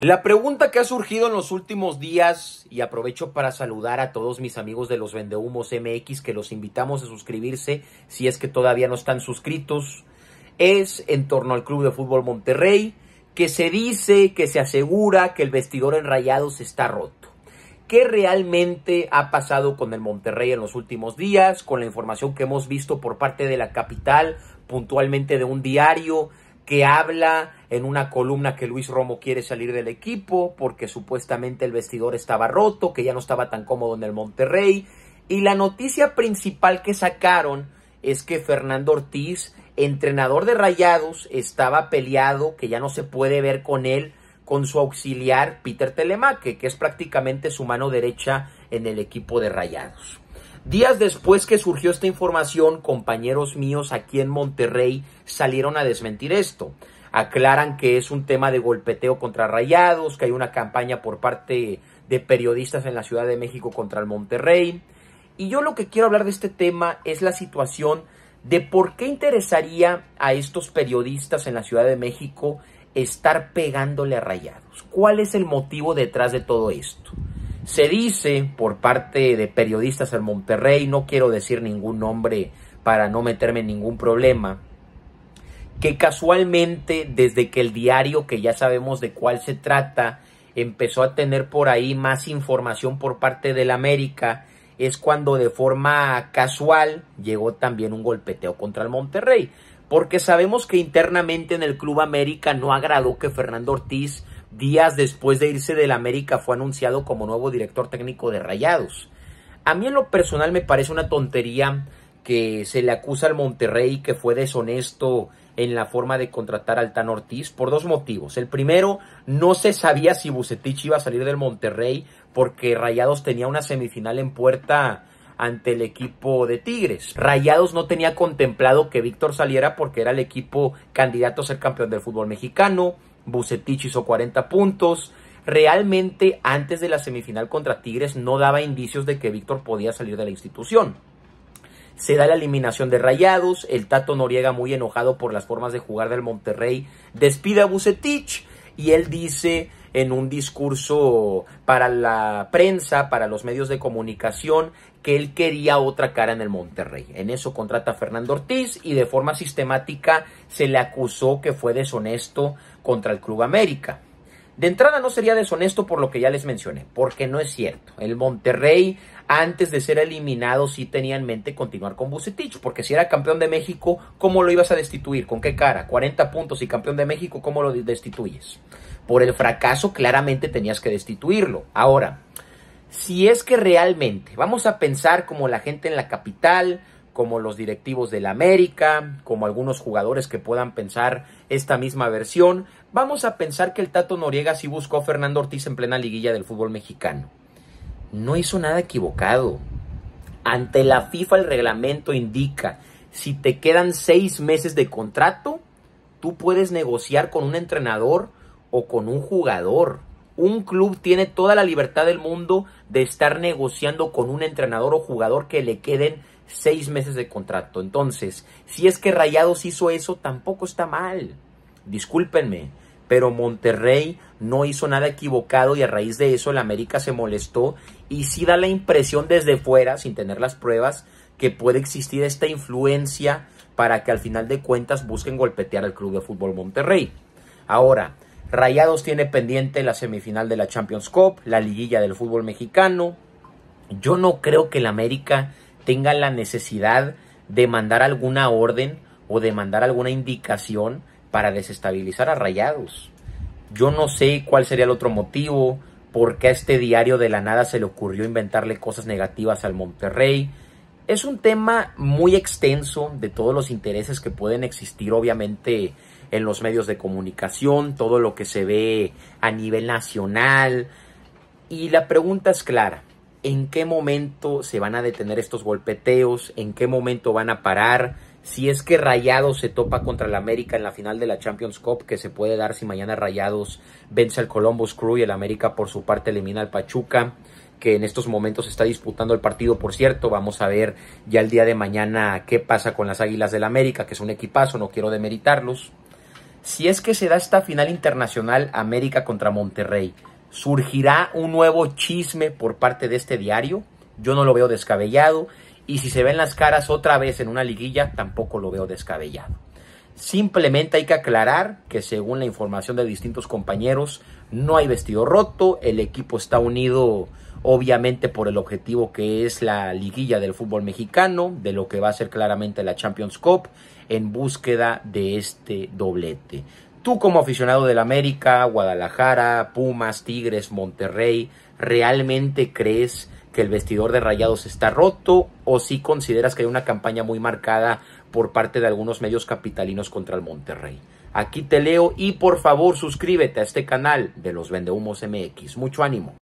La pregunta que ha surgido en los últimos días, y aprovecho para saludar a todos mis amigos de los Vendehumos MX que los invitamos a suscribirse si es que todavía no están suscritos, es en torno al Club de Fútbol Monterrey, que se dice, que se asegura que el vestidor enrayado se está roto. ¿Qué realmente ha pasado con el Monterrey en los últimos días? Con la información que hemos visto por parte de la capital, puntualmente de un diario, que habla en una columna que Luis Romo quiere salir del equipo porque supuestamente el vestidor estaba roto, que ya no estaba tan cómodo en el Monterrey. Y la noticia principal que sacaron es que Fernando Ortiz, entrenador de Rayados, estaba peleado, que ya no se puede ver con él, con su auxiliar Peter Telemaque, que es prácticamente su mano derecha en el equipo de Rayados. Días después que surgió esta información, compañeros míos aquí en Monterrey salieron a desmentir esto. Aclaran que es un tema de golpeteo contra Rayados, que hay una campaña por parte de periodistas en la Ciudad de México contra el Monterrey. Y yo lo que quiero hablar de este tema es la situación de por qué interesaría a estos periodistas en la Ciudad de México estar pegándole a Rayados. ¿Cuál es el motivo detrás de todo esto? Se dice por parte de periodistas del Monterrey, no quiero decir ningún nombre para no meterme en ningún problema, que casualmente desde que el diario, que ya sabemos de cuál se trata, empezó a tener por ahí más información por parte del América, es cuando de forma casual llegó también un golpeteo contra el Monterrey. Porque sabemos que internamente en el Club América no agradó que Fernando Ortiz días después de irse del América, fue anunciado como nuevo director técnico de Rayados. A mí en lo personal me parece una tontería que se le acusa al Monterrey que fue deshonesto en la forma de contratar al Tan Ortiz por dos motivos. El primero, no se sabía si Bucetich iba a salir del Monterrey porque Rayados tenía una semifinal en puerta ante el equipo de Tigres. Rayados no tenía contemplado que Víctor saliera porque era el equipo candidato a ser campeón del fútbol mexicano. Bucetich hizo 40 puntos. Realmente antes de la semifinal contra Tigres no daba indicios de que Víctor podía salir de la institución. Se da la eliminación de Rayados, el Tato Noriega muy enojado por las formas de jugar del Monterrey despide a Bucetich y él dice en un discurso para la prensa, para los medios de comunicación, que él quería otra cara en el Monterrey. En eso contrata a Fernando Ortiz y de forma sistemática se le acusó que fue deshonesto contra el Club América. De entrada no sería deshonesto por lo que ya les mencioné, porque no es cierto. El Monterrey, antes de ser eliminado, sí tenía en mente continuar con Bucetich, porque si era campeón de México, ¿cómo lo ibas a destituir? ¿Con qué cara? 40 puntos y campeón de México, ¿cómo lo destituyes? Por el fracaso claramente tenías que destituirlo. Ahora, si es que realmente, vamos a pensar como la gente en la capital, como los directivos del América, como algunos jugadores que puedan pensar esta misma versión, vamos a pensar que el Tato Noriega sí buscó a Fernando Ortiz en plena liguilla del fútbol mexicano. No hizo nada equivocado. Ante la FIFA el reglamento indica, si te quedan seis meses de contrato, tú puedes negociar con un entrenador o con un jugador. Un club tiene toda la libertad del mundo de estar negociando con un entrenador o jugador que le queden seis meses de contrato. Entonces, si es que Rayados hizo eso, tampoco está mal. Discúlpenme, pero Monterrey no hizo nada equivocado y a raíz de eso la América se molestó y sí da la impresión desde fuera, sin tener las pruebas, que puede existir esta influencia para que al final de cuentas busquen golpetear al Club de Fútbol Monterrey. Ahora, Rayados tiene pendiente la semifinal de la Champions Cup, la liguilla del fútbol mexicano. Yo no creo que el América tengan la necesidad de mandar alguna orden o de mandar alguna indicación para desestabilizar a Rayados. Yo no sé cuál sería el otro motivo, por qué a este diario de la nada se le ocurrió inventarle cosas negativas al Monterrey. Es un tema muy extenso de todos los intereses que pueden existir, obviamente, en los medios de comunicación, todo lo que se ve a nivel nacional. Y la pregunta es clara en qué momento se van a detener estos golpeteos, en qué momento van a parar, si es que Rayados se topa contra el América en la final de la Champions Cup, que se puede dar si mañana Rayados vence al Columbus Crew y el América por su parte elimina al Pachuca, que en estos momentos está disputando el partido, por cierto. Vamos a ver ya el día de mañana qué pasa con las Águilas del América, que es un equipazo, no quiero demeritarlos. Si es que se da esta final internacional América contra Monterrey, surgirá un nuevo chisme por parte de este diario. Yo no lo veo descabellado. Y si se ven las caras otra vez en una liguilla, tampoco lo veo descabellado. Simplemente hay que aclarar que según la información de distintos compañeros, no hay vestido roto, el equipo está unido obviamente por el objetivo que es la liguilla del fútbol mexicano, de lo que va a ser claramente la Champions Cup, en búsqueda de este doblete. Tú como aficionado del América, Guadalajara, Pumas, Tigres, Monterrey, ¿realmente crees que el vestidor de Rayados está roto o si sí consideras que hay una campaña muy marcada por parte de algunos medios capitalinos contra el Monterrey? Aquí te leo y por favor suscríbete a este canal de los Vendehumos MX. Mucho ánimo.